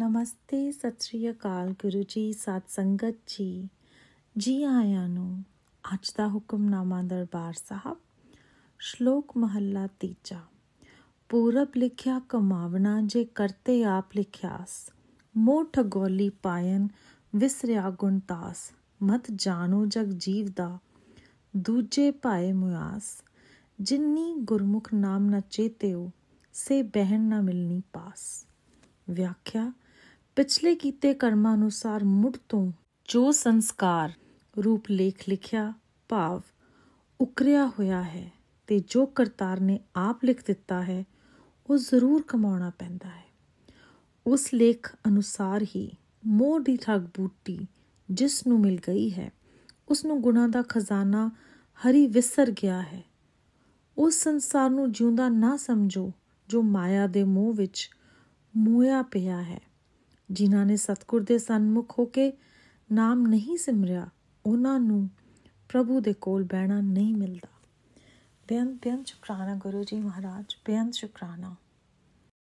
ਨਮਸਤੇ ਸਤਿ ਸ੍ਰੀ ਅਕਾਲ ਗੁਰੂ ਜੀ ਸਾਧ ਸੰਗਤ ਜੀ ਜੀ ਆਇਆਂ ਨੂੰ ਅੱਜ ਦਾ ਹੁਕਮਨਾਮਾ ਦਰਬਾਰ ਸਾਹਿਬ ਸ਼ਲੋਕ ਮਹੱਲਾ ਤੀਜਾ ਪੂਰਬ ਲਿਖਿਆ ਕਮਾਵਣਾ ਜੇ ਕਰਤੇ ਆਪ ਲਿਖਿਆਸ ਮੋਠ ਗੋਲੀ ਪਾਇਨ ਵਿਸਰਿਆ ਗੁਣਤਾਸ ਮਤ ਜਾਣੋ ਜਗ ਜੀਵ ਦਾ ਦੂਜੇ ਭਾਏ ਮੁਆਸ ਜਿਨਨੀ ਗੁਰਮੁਖ ਨਾਮ ਨਾ ਚੇਤੇਓ ਸੇ ਬਹਿਣ ਨਾ ਮਿਲਨੀ ਪਾਸ ਵਿਆਖਿਆ ਪਿਛਲੇ ਕੀਤੇ ਕਰਮਾਂ ਅਨੁਸਾਰ ਮੁੜ ਤੋਂ ਜੋ ਸੰਸਕਾਰ ਰੂਪ ਲੇਖ ਲਿਖਿਆ ਭਾਵ ਉਕਰਿਆ ਹੋਇਆ ਹੈ ਤੇ ਜੋ ਕਰਤਾਰ ਨੇ ਆਪ ਲਿਖ ਦਿੱਤਾ ਹੈ ਉਹ ਜ਼ਰੂਰ ਕਮਾਉਣਾ ਪੈਂਦਾ ਹੈ ਉਸ ਲੇਖ ਅਨੁਸਾਰ ਹੀ ਮੋਹ ਦੀ ਠਗ ਬੂਟੀ ਜਿਸ ਨੂੰ ਮਿਲ ਗਈ ਹੈ ਉਸ ਨੂੰ ਗੁਨਾ ਦਾ ਖਜ਼ਾਨਾ ਹਰੀ ਵਿਸਰ ਗਿਆ ਹੈ ਉਸ ਸੰਸਾਰ ਨੂੰ ਜਿਉਂਦਾ ਨਾ ਸਮਝੋ ਜੋ ਮਾਇਆ ਦੇ ਮੋਹ ਵਿੱਚ ਮੋਇਆ ਪਿਆ ਹੈ ਜਿਨ੍ਹਾਂ ਨੇ ਸਤਗੁਰ ਦੇ ਸਨਮੁਖ ਹੋ ਕੇ ਨਾਮ ਨਹੀਂ ਸਿਮਰਿਆ ਉਹਨਾਂ ਨੂੰ ਪ੍ਰਭੂ ਦੇ ਕੋਲ ਬਹਿਣਾ ਨਹੀਂ ਮਿਲਦਾ ਬੇਨ ਬੇਨ ਸ਼ੁਕਰਾਨਾ ਗੁਰੂ ਜੀ ਮਹਾਰਾਜ ਬੇਨ ਸ਼ੁਕਰਾਨਾ